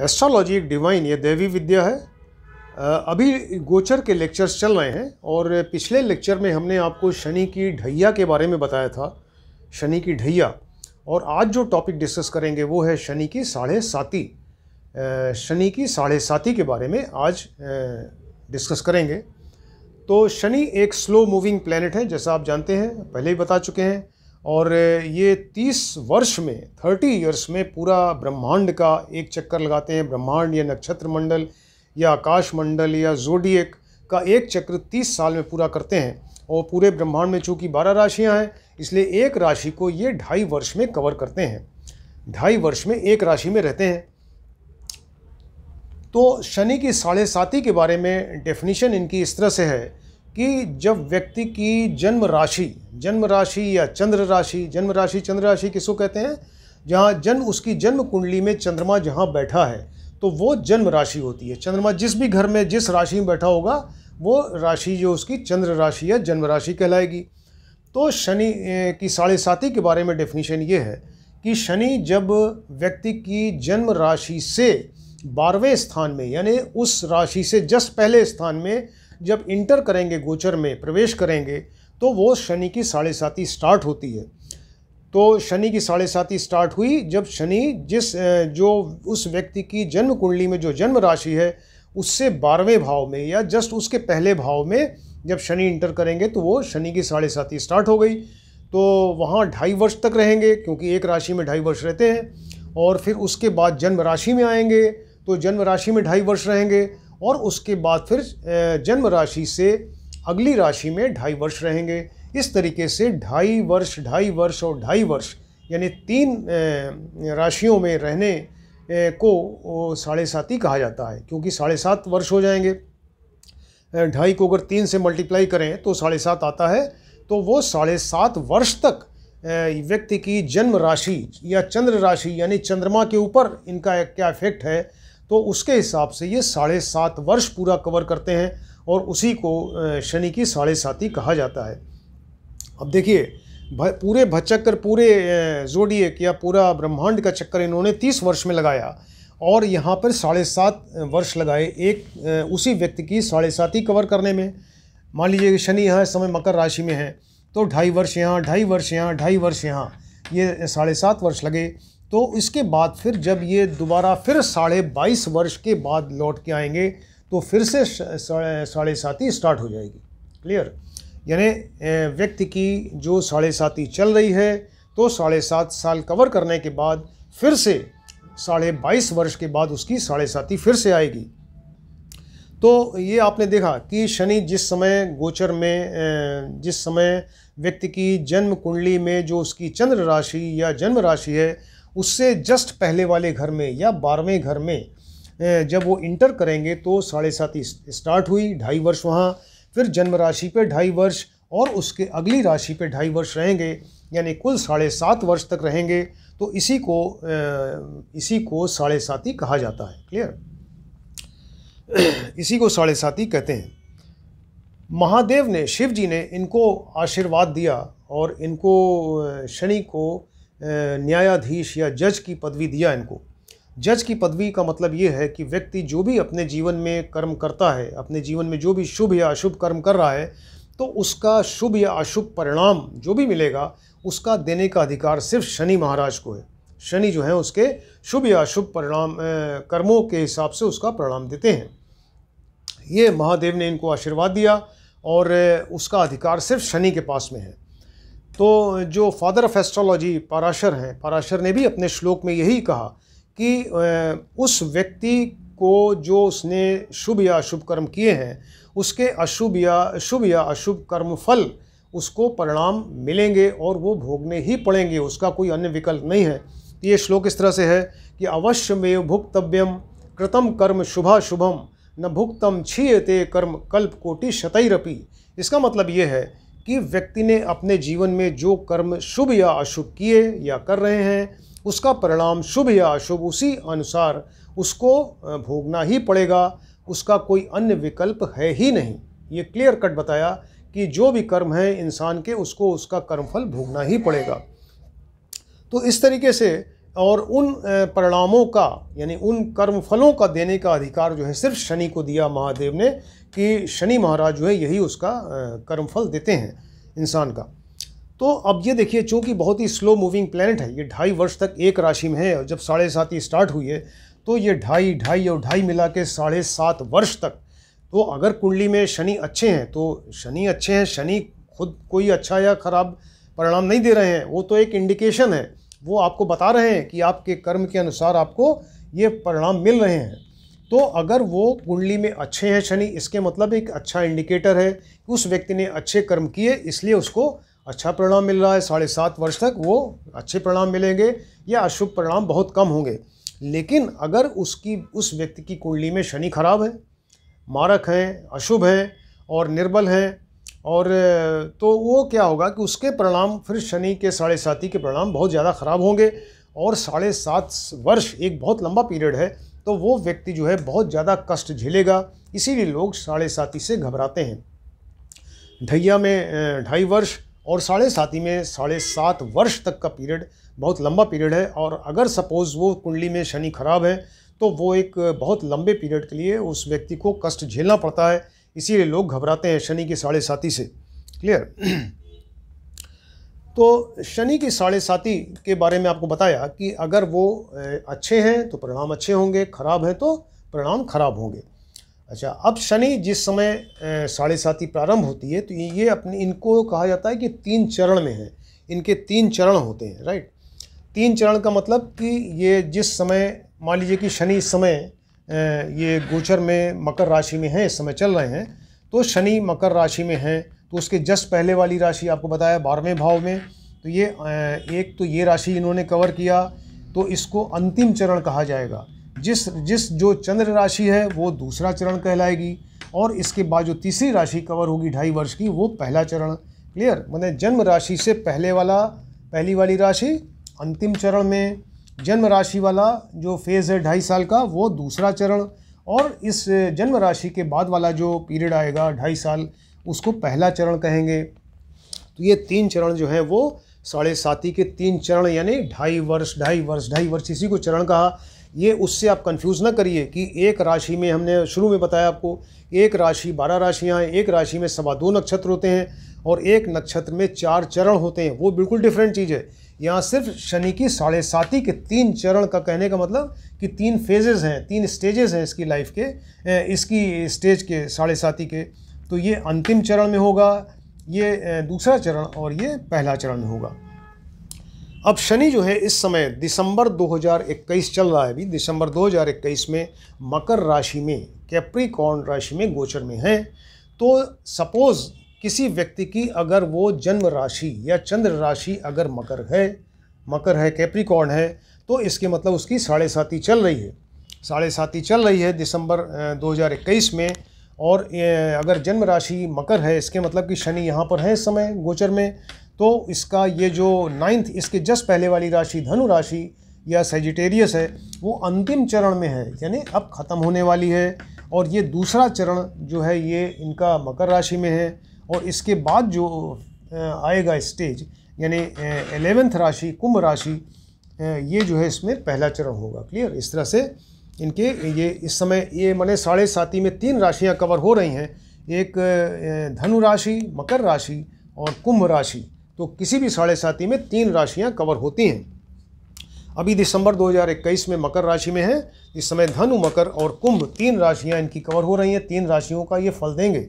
astrology एक divine या दैवी विद्या है अभी गोचर के लेक्चर्स चल रहे हैं और पिछले लेक्चर में हमने आपको शनि की ढैया के बारे में बताया था शनि की ढैया और आज जो टॉपिक डिस्कस करेंगे वो है शनि की साढ़े साती शनि की साढ़े साती के बारे में आज डिस्कस करेंगे तो शनि एक स्लो मूविंग प्लानट है जैसा आप जानते हैं पहले ही बता चुके हैं और ये तीस वर्ष में थर्टी ईयर्स में पूरा ब्रह्मांड का एक चक्कर लगाते हैं ब्रह्मांड या नक्षत्र मंडल या आकाश मंडल या जोडियक का एक चक्र तीस साल में पूरा करते हैं और पूरे ब्रह्मांड में चूँकि बारह राशियाँ हैं इसलिए एक राशि को ये ढाई वर्ष में कवर करते हैं ढाई वर्ष में एक राशि में रहते हैं तो शनि की साढ़े साती के बारे में डेफिनेशन इनकी इस तरह से है कि जब व्यक्ति की जन्म राशि जन्म राशि या चंद्र राशि जन्म राशि चंद्र राशि किसको कहते हैं जहाँ जन्म उसकी जन्म कुंडली में चंद्रमा जहाँ बैठा है तो वो जन्म राशि होती है चंद्रमा जिस भी घर में जिस राशि में बैठा होगा वो राशि जो उसकी चंद्र राशि या जन्म राशि कहलाएगी तो शनि की साढ़े साथी के बारे में डेफिनेशन ये है कि शनि जब व्यक्ति की जन्म राशि से बारहवें स्थान में यानी उस राशि से जस्ट पहले स्थान में जब इंटर करेंगे गोचर में प्रवेश करेंगे तो वो शनि की साढ़े साथी स्टार्ट होती है तो शनि की साढ़े साथी स्टार्ट हुई जब शनि जिस जो उस व्यक्ति की जन्म कुंडली में जो जन्म राशि है उससे बारहवें भाव में या जस्ट उसके पहले भाव में जब शनि इंटर करेंगे तो वो शनि की साढ़े साथी स्टार्ट हो गई तो वहाँ ढाई वर्ष तक रहेंगे क्योंकि एक राशि में ढाई वर्ष रहते हैं और फिर उसके बाद जन्म राशि में आएंगे तो जन्म राशि में ढाई वर्ष रहेंगे और उसके बाद फिर जन्म राशि से अगली राशि में ढाई वर्ष रहेंगे इस तरीके से ढाई वर्ष ढाई वर्ष और ढाई वर्ष यानी तीन राशियों में रहने को साढ़े सात ही कहा जाता है क्योंकि साढ़े सात वर्ष हो जाएंगे ढाई को अगर तीन से मल्टीप्लाई करें तो साढ़े सात आता है तो वो साढ़े सात वर्ष तक व्यक्ति की जन्म राशि या चंद्र राशि यानी चंद्रमा के ऊपर इनका क्या इफेक्ट है तो उसके हिसाब से ये साढ़े सात वर्ष पूरा कवर करते हैं और उसी को शनि की साढ़े साती कहा जाता है अब देखिए पूरे भचक्कर पूरे जोड़िए या पूरा ब्रह्मांड का चक्कर इन्होंने तीस वर्ष में लगाया और यहाँ पर साढ़े सात वर्ष लगाए एक उसी व्यक्ति की साढ़े सात ही कवर करने में मान लीजिए कि शनि यहाँ समय मकर राशि में है तो ढाई वर्ष यहाँ ढाई वर्ष यहाँ ढाई वर्ष यहाँ ये साढ़े सात वर्ष लगे तो इसके बाद फिर जब ये दोबारा फिर साढ़े बाईस वर्ष के बाद लौट के आएंगे तो फिर से साढ़े साथी स्टार्ट हो जाएगी क्लियर यानी व्यक्ति की जो साढ़े साथी चल रही है तो साढ़े सात साल कवर करने के बाद फिर से साढ़े बाईस वर्ष के बाद उसकी साढ़े साथी फिर से आएगी तो ये आपने देखा कि शनि जिस समय गोचर में जिस समय व्यक्ति की जन्म कुंडली में जो उसकी चंद्र राशि या जन्म राशि है उससे जस्ट पहले वाले घर में या बारहवें घर में जब वो इंटर करेंगे तो साढ़े सात स्टार्ट हुई ढाई वर्ष वहाँ फिर जन्म राशि पे ढाई वर्ष और उसके अगली राशि पे ढाई वर्ष रहेंगे यानी कुल साढ़े सात वर्ष तक रहेंगे तो इसी को इसी को साढ़े साथी कहा जाता है क्लियर इसी को साढ़े साथी कहते हैं महादेव ने शिव जी ने इनको आशीर्वाद दिया और इनको शनि को न्यायाधीश या जज की पदवी दिया इनको जज की पदवी का मतलब ये है कि व्यक्ति जो भी अपने जीवन में कर्म करता है अपने जीवन में जो भी शुभ या अशुभ कर्म कर रहा है तो उसका शुभ या अशुभ परिणाम जो भी मिलेगा उसका देने का अधिकार सिर्फ शनि महाराज को है शनि जो है उसके शुभ या अशुभ परिणाम कर्मों के हिसाब से उसका परिणाम देते हैं ये महादेव ने इनको आशीर्वाद दिया और उसका अधिकार सिर्फ शनि के पास में है तो जो फादर ऑफ एस्ट्रोलॉजी पाराशर हैं पाराशर ने भी अपने श्लोक में यही कहा कि उस व्यक्ति को जो उसने शुभ या अशुभ कर्म किए हैं उसके अशुभ या शुभ या अशुभ कर्म फल उसको परिणाम मिलेंगे और वो भोगने ही पड़ेंगे उसका कोई अन्य विकल्प नहीं है तो ये श्लोक इस तरह से है कि अवश्य में भुक्तव्यम कृतम कर्म शुभा शुभम न भुक्तम छीयते कर्म कल्प कोटि शतरपि इसका मतलब ये है कि व्यक्ति ने अपने जीवन में जो कर्म शुभ या अशुभ किए या कर रहे हैं उसका परिणाम शुभ या अशुभ उसी अनुसार उसको भोगना ही पड़ेगा उसका कोई अन्य विकल्प है ही नहीं ये क्लियर कट बताया कि जो भी कर्म है इंसान के उसको उसका कर्मफल भोगना ही पड़ेगा तो इस तरीके से और उन परिणामों का यानी उन कर्म फलों का देने का अधिकार जो है सिर्फ शनि को दिया महादेव ने कि शनि महाराज जो है यही उसका कर्म फल देते हैं इंसान का तो अब ये देखिए चूंकि बहुत ही स्लो मूविंग प्लानट है ये ढाई वर्ष तक एक राशि में है और जब साढ़े सात ही स्टार्ट हुई है तो ये ढाई ढाई और ढाई मिला के साढ़े सात वर्ष तक तो अगर कुंडली में शनि अच्छे हैं तो शनि अच्छे हैं शनि खुद कोई अच्छा या ख़राब परिणाम नहीं दे रहे हैं वो तो एक इंडिकेशन है वो आपको बता रहे हैं कि आपके कर्म के अनुसार आपको ये परिणाम मिल रहे हैं तो अगर वो कुंडली में अच्छे हैं शनि इसके मतलब एक अच्छा इंडिकेटर है कि उस व्यक्ति ने अच्छे कर्म किए इसलिए उसको अच्छा परिणाम मिल रहा है साढ़े सात वर्ष तक वो अच्छे परिणाम मिलेंगे या अशुभ परिणाम बहुत कम होंगे लेकिन अगर उसकी उस व्यक्ति की कुंडली में शनि खराब है मारक हैं अशुभ हैं और निर्बल हैं और तो वो क्या होगा कि उसके परिणाम फिर शनि के साढ़े साथी के परिणाम बहुत ज़्यादा ख़राब होंगे और साढ़े सात वर्ष एक बहुत लंबा पीरियड है तो वो व्यक्ति जो है बहुत ज़्यादा कष्ट झेलेगा इसीलिए लोग साढ़े साथी से घबराते हैं ढैया में ढाई वर्ष और साढ़े साथी में साढ़े सात वर्ष तक का पीरियड बहुत लंबा पीरियड है और अगर सपोज़ वो कुंडली में शनि खराब है तो वो एक बहुत लंबे पीरियड के लिए उस व्यक्ति को कष्ट झेलना पड़ता है इसीलिए लोग घबराते हैं शनि के साढ़े साथी से क्लियर तो शनि के साढ़े साथी के बारे में आपको बताया कि अगर वो अच्छे हैं तो परिणाम अच्छे होंगे खराब हैं तो परिणाम खराब होंगे अच्छा अब शनि जिस समय साढ़े साथी प्रारंभ होती है तो ये अपने इनको कहा जाता है कि तीन चरण में है इनके तीन चरण होते हैं राइट तीन चरण का मतलब कि ये जिस समय मान लीजिए कि शनि इस समय ये गोचर में मकर राशि में हैं इस समय चल रहे हैं तो शनि मकर राशि में हैं तो उसके जस्ट पहले वाली राशि आपको बताया बारहवें भाव में तो ये एक तो ये राशि इन्होंने कवर किया तो इसको अंतिम चरण कहा जाएगा जिस जिस जो चंद्र राशि है वो दूसरा चरण कहलाएगी और इसके बाद जो तीसरी राशि कवर होगी ढाई वर्ष की वो पहला चरण क्लियर मैंने जन्म राशि से पहले वाला पहली वाली राशि अंतिम चरण में जन्म राशि वाला जो फेज़ है ढाई साल का वो दूसरा चरण और इस जन्म राशि के बाद वाला जो पीरियड आएगा ढाई साल उसको पहला चरण कहेंगे तो ये तीन चरण जो हैं वो साढ़े साथी के तीन चरण यानी ढाई वर्ष ढाई वर्ष ढाई वर्ष इसी को चरण कहा ये उससे आप कंफ्यूज ना करिए कि एक राशि में हमने शुरू में बताया आपको एक राशि बारह राशियाँ हैं एक राशि में सवा दो नक्षत्र होते हैं और एक नक्षत्र में चार चरण होते हैं वो बिल्कुल डिफरेंट चीज़ है यहाँ सिर्फ शनि की साढ़े साती के तीन चरण का कहने का मतलब कि तीन फेजेस हैं तीन स्टेजेस हैं इसकी लाइफ के इसकी स्टेज के साढ़े साती के तो ये अंतिम चरण में होगा ये दूसरा चरण और ये पहला चरण में होगा अब शनि जो है इस समय दिसंबर 2021 चल रहा है अभी दिसंबर 2021 में मकर राशि में कैप्रिकॉर्न राशि में गोचर में है तो सपोज़ किसी व्यक्ति की अगर वो जन्म राशि या चंद्र राशि अगर मकर है मकर है कैप्रिकॉर्न है तो इसके मतलब उसकी साढ़े साथी चल रही है साढ़े साथी चल रही है दिसंबर 2021 में और अगर जन्म राशि मकर है इसके मतलब कि शनि यहाँ पर है इस समय गोचर में तो इसका ये जो नाइन्थ इसके जस्ट पहले वाली राशि धनु राशि या सेजिटेरियस है वो अंतिम चरण में है यानी अब ख़त्म होने वाली है और ये दूसरा चरण जो है ये इनका मकर राशि में है और इसके बाद जो आएगा स्टेज यानी एलेवेंथ राशि कुंभ राशि ये जो है इसमें पहला चरण होगा क्लियर इस तरह से इनके ये इस समय ये मैंने साढ़े साती में तीन राशियां कवर हो रही हैं एक धनु राशि मकर राशि और कुंभ राशि तो किसी भी साढ़े साती में तीन राशियां कवर होती हैं अभी दिसंबर 2021 में मकर राशि में है इस समय धनु मकर और कुंभ तीन राशियां इनकी कवर हो रही हैं तीन राशियों का ये फल देंगे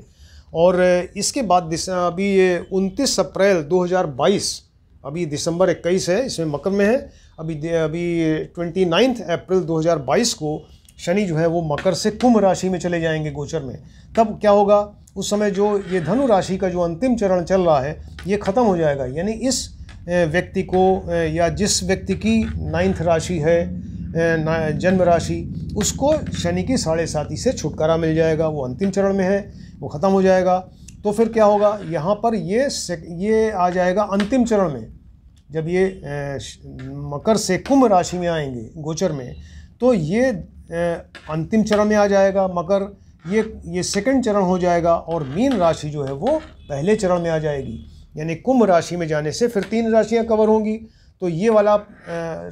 और इसके बाद अभी उनतीस अप्रैल 2022 अभी दिसंबर इक्कीस है इसमें मकर में है अभी अभी ट्वेंटी नाइन्थ अप्रैल 2022 को शनि जो है वो मकर से कुंभ राशि में चले जाएंगे गोचर में तब क्या होगा उस समय जो ये धनु राशि का जो अंतिम चरण चल रहा है ये ख़त्म हो जाएगा यानी इस व्यक्ति को या जिस व्यक्ति की नाइन्थ राशि है जन्म राशि उसको शनि की साढ़े साथी से छुटकारा मिल जाएगा वो अंतिम चरण में है वो ख़त्म हो जाएगा तो फिर क्या होगा यहाँ पर ये ये आ जाएगा अंतिम चरण में जब ये मकर से कुंभ राशि में आएंगे गोचर में तो ये अंतिम चरण में आ जाएगा मकर ये ये सेकंड चरण हो जाएगा और मीन राशि जो है वो पहले चरण में आ जाएगी यानी कुंभ राशि में जाने से फिर तीन राशियां कवर होंगी तो ये वाला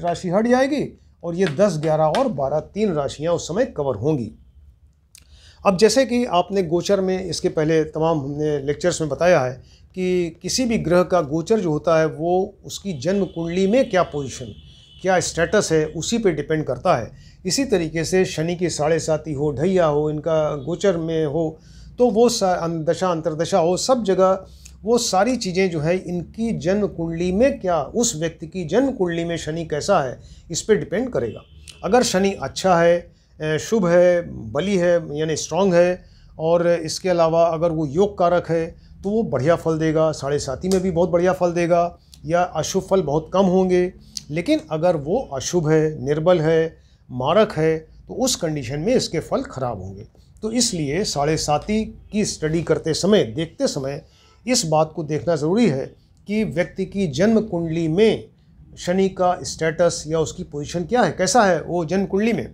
राशि हट जाएगी और ये दस ग्यारह और बारह तीन राशियां उस समय कवर होंगी अब जैसे कि आपने गोचर में इसके पहले तमाम हमने लेक्चर्स में बताया है कि किसी भी ग्रह का गोचर जो होता है वो उसकी जन्म कुंडली में क्या पोजीशन क्या स्टेटस है उसी पे डिपेंड करता है इसी तरीके से शनि की साढ़े साथी हो ढैया हो इनका गोचर में हो तो वो अं, दशा अंतरदशा हो सब जगह वो सारी चीज़ें जो है इनकी जन्म कुंडली में क्या उस व्यक्ति की जन्म कुंडली में शनि कैसा है इस पर डिपेंड करेगा अगर शनि अच्छा है शुभ है बली है यानी स्ट्रांग है और इसके अलावा अगर वो योग कारक है तो वो बढ़िया फल देगा साढ़े साथी में भी बहुत बढ़िया फल देगा या अशुभ फल बहुत कम होंगे लेकिन अगर वो अशुभ है निर्बल है मारक है तो उस कंडीशन में इसके फल खराब होंगे तो इसलिए साढ़े साथी की स्टडी करते समय देखते समय इस बात को देखना ज़रूरी है कि व्यक्ति की जन्म कुंडली में शनि का स्टेटस या उसकी पोजीशन क्या है कैसा है वो जन्म कुंडली में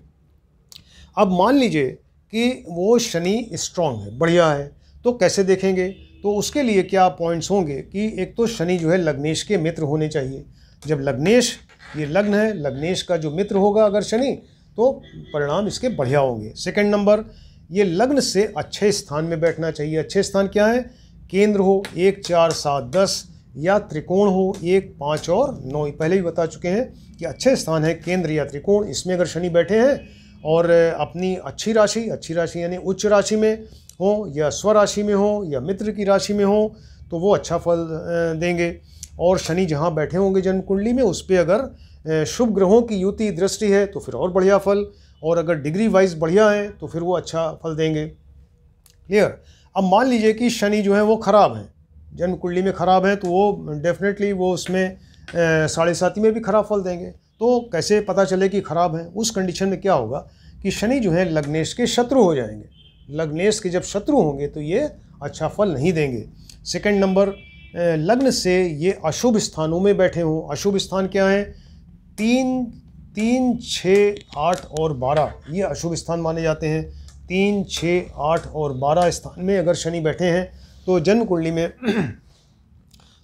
अब मान लीजिए कि वो शनि स्ट्रांग है बढ़िया है तो कैसे देखेंगे तो उसके लिए क्या पॉइंट्स होंगे कि एक तो शनि जो है लग्नेश के मित्र होने चाहिए जब लग्नेश ये लग्न है लग्नेश का जो मित्र होगा अगर शनि तो परिणाम इसके बढ़िया होंगे सेकंड नंबर ये लग्न से अच्छे स्थान में बैठना चाहिए अच्छे स्थान क्या है केंद्र हो एक चार सात दस या त्रिकोण हो एक पाँच और नौ पहले भी बता चुके हैं कि अच्छे स्थान है केंद्र या त्रिकोण इसमें अगर शनि बैठे हैं और अपनी अच्छी राशि अच्छी राशि यानी उच्च राशि में हो या स्व राशि में हो या मित्र की राशि में हो तो वो अच्छा फल देंगे और शनि जहाँ बैठे होंगे जन्म कुंडली में उस पर अगर शुभ ग्रहों की युति दृष्टि है तो फिर और बढ़िया फल और अगर डिग्री वाइज बढ़िया है तो फिर वो अच्छा फल देंगे क्लियर अब मान लीजिए कि शनि जो है वो ख़राब हैं जन्म कुंडली में ख़राब हैं तो वो डेफिनेटली वो उसमें साढ़े साथी में भी खराब फल देंगे तो कैसे पता चले कि खराब है उस कंडीशन में क्या होगा कि शनि जो है लग्नेश के शत्रु हो जाएंगे लग्नेश के जब शत्रु होंगे तो ये अच्छा फल नहीं देंगे सेकंड नंबर लग्न से ये अशुभ स्थानों में बैठे हों अशुभ स्थान क्या हैं तीन तीन छः आठ और बारह ये अशुभ स्थान माने जाते हैं तीन छः आठ और बारह स्थान में अगर शनि बैठे हैं तो जन्म कुंडली में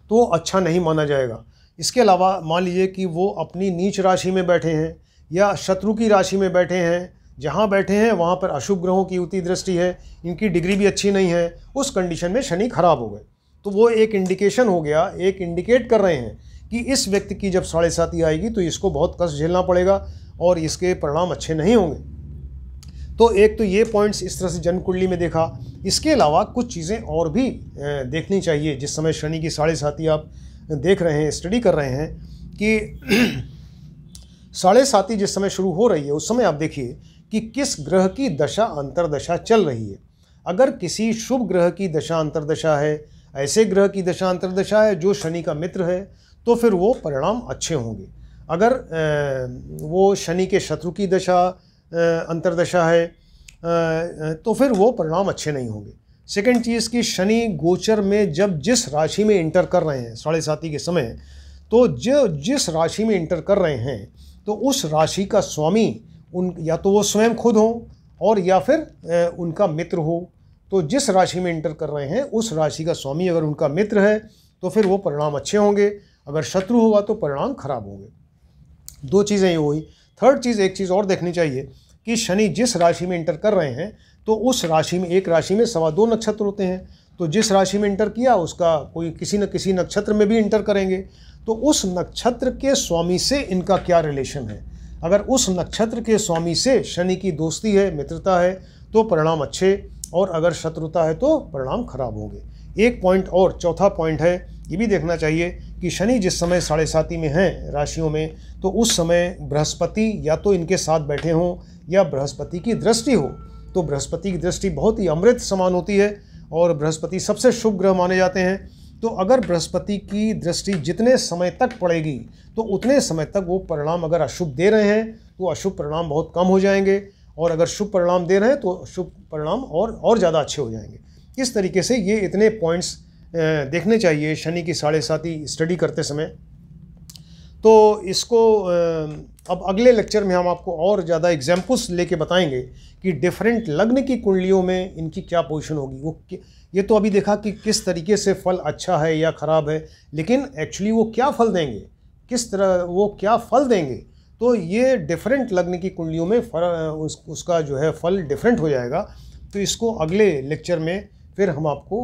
तो अच्छा नहीं माना जाएगा इसके अलावा मान लीजिए कि वो अपनी नीच राशि में बैठे हैं या शत्रु की राशि में बैठे हैं जहाँ बैठे हैं वहाँ पर अशुभ ग्रहों की युति दृष्टि है इनकी डिग्री भी अच्छी नहीं है उस कंडीशन में शनि खराब हो गए तो वो एक इंडिकेशन हो गया एक इंडिकेट कर रहे हैं कि इस व्यक्ति की जब साढ़े साथी आएगी तो इसको बहुत कष्ट झेलना पड़ेगा और इसके परिणाम अच्छे नहीं होंगे तो एक तो ये पॉइंट्स इस तरह से जन्म कुंडली में देखा इसके अलावा कुछ चीज़ें और भी देखनी चाहिए जिस समय शनि की साढ़े साथी आप देख रहे हैं स्टडी कर रहे हैं कि साढ़े ही जिस समय शुरू हो रही है उस समय आप देखिए कि किस ग्रह की दशा अंतरदशा चल रही है अगर किसी शुभ ग्रह की दशा अंतरदशा है ऐसे ग्रह की दशा अंतरदशा है जो शनि का मित्र है तो फिर वो परिणाम अच्छे होंगे अगर वो शनि के शत्रु की दशा अंतरदशा है तो फिर वो परिणाम अच्छे नहीं होंगे सेकेंड चीज़ कि शनि गोचर में जब जिस राशि में इंटर कर रहे हैं साढ़े साथी के समय तो जो जिस राशि में इंटर कर रहे हैं तो उस राशि का स्वामी उन या तो वो स्वयं खुद हो और या फिर ए, उनका मित्र हो तो जिस राशि में इंटर कर रहे हैं उस राशि का स्वामी अगर उनका मित्र है तो फिर वो परिणाम अच्छे होंगे अगर शत्रु होगा तो परिणाम खराब होंगे दो चीज़ें ये हुई थर्ड चीज़ एक चीज़ और देखनी चाहिए कि शनि जिस राशि में इंटर कर रहे हैं तो उस राशि में एक राशि में सवा दो नक्षत्र होते हैं तो जिस राशि में इंटर किया उसका कोई किसी न किसी नक्षत्र में भी इंटर करेंगे तो उस नक्षत्र के स्वामी से इनका क्या रिलेशन है अगर उस नक्षत्र के स्वामी से शनि की दोस्ती है मित्रता है तो परिणाम अच्छे और अगर शत्रुता है तो परिणाम खराब होंगे एक पॉइंट और चौथा पॉइंट है ये भी देखना चाहिए कि शनि जिस समय साढ़े साती में हैं राशियों में तो उस समय बृहस्पति या तो इनके साथ बैठे हों या बृहस्पति की दृष्टि हो तो बृहस्पति की दृष्टि बहुत ही अमृत समान होती है और बृहस्पति सबसे शुभ ग्रह माने जाते हैं तो अगर बृहस्पति की दृष्टि जितने समय तक पड़ेगी तो उतने समय तक वो परिणाम अगर अशुभ दे रहे हैं तो अशुभ परिणाम बहुत कम हो जाएंगे और अगर शुभ परिणाम दे रहे हैं तो शुभ परिणाम और और ज़्यादा अच्छे हो जाएंगे इस तरीके से ये इतने पॉइंट्स देखने चाहिए शनि की साढ़े ही स्टडी करते समय तो इसको अब अगले लेक्चर में हम आपको और ज़्यादा एग्जाम्पल्स लेके बताएंगे कि डिफरेंट लग्न की कुंडलियों में इनकी क्या पोजिशन होगी वो ये तो अभी देखा कि किस तरीके से फल अच्छा है या ख़राब है लेकिन एक्चुअली वो क्या फल देंगे किस तरह वो क्या फल देंगे तो ये डिफरेंट लग्न की कुंडलियों में फल उस, उसका जो है फल डिफरेंट हो जाएगा तो इसको अगले लेक्चर में फिर हम आपको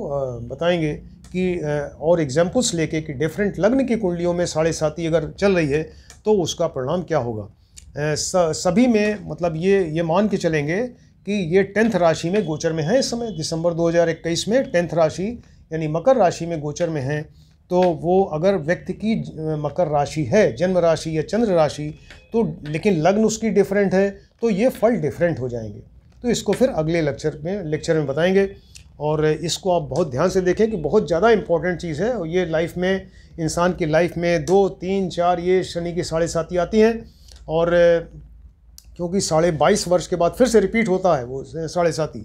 बताएंगे कि और एग्जाम्पल्स लेके कि डिफरेंट लग्न की कुंडलियों में साढ़े साथी अगर चल रही है तो उसका परिणाम क्या होगा सभी में मतलब ये ये मान के चलेंगे कि ये टेंथ राशि में गोचर में है इस समय दिसंबर 2021 में टेंथ राशि यानी मकर राशि में गोचर में है तो वो अगर व्यक्ति की मकर राशि है जन्म राशि या चंद्र राशि तो लेकिन लग्न उसकी डिफरेंट है तो ये फल डिफरेंट हो जाएंगे तो इसको फिर अगले लेक्चर में लेक्चर में बताएंगे और इसको आप बहुत ध्यान से देखें कि बहुत ज़्यादा इंपॉर्टेंट चीज़ है और ये लाइफ में इंसान की लाइफ में दो तीन चार ये शनि की साढ़े साथी आती हैं और क्योंकि साढ़े बाईस वर्ष के बाद फिर से रिपीट होता है वो साढ़े साथी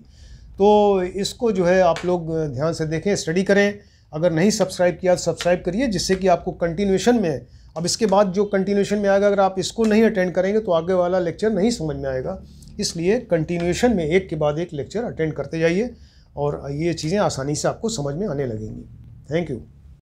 तो इसको जो है आप लोग ध्यान से देखें स्टडी करें अगर नहीं सब्सक्राइब किया तो सब्सक्राइब करिए जिससे कि आपको कंटिन्यूशन में अब इसके बाद जो कंटिन्यूशन में आएगा अगर आप इसको नहीं अटेंड करेंगे तो आगे वाला लेक्चर नहीं समझ में आएगा इसलिए कंटिन्यूशन में एक के बाद एक लेक्चर अटेंड करते जाइए और ये चीज़ें आसानी से आपको समझ में आने लगेंगी थैंक यू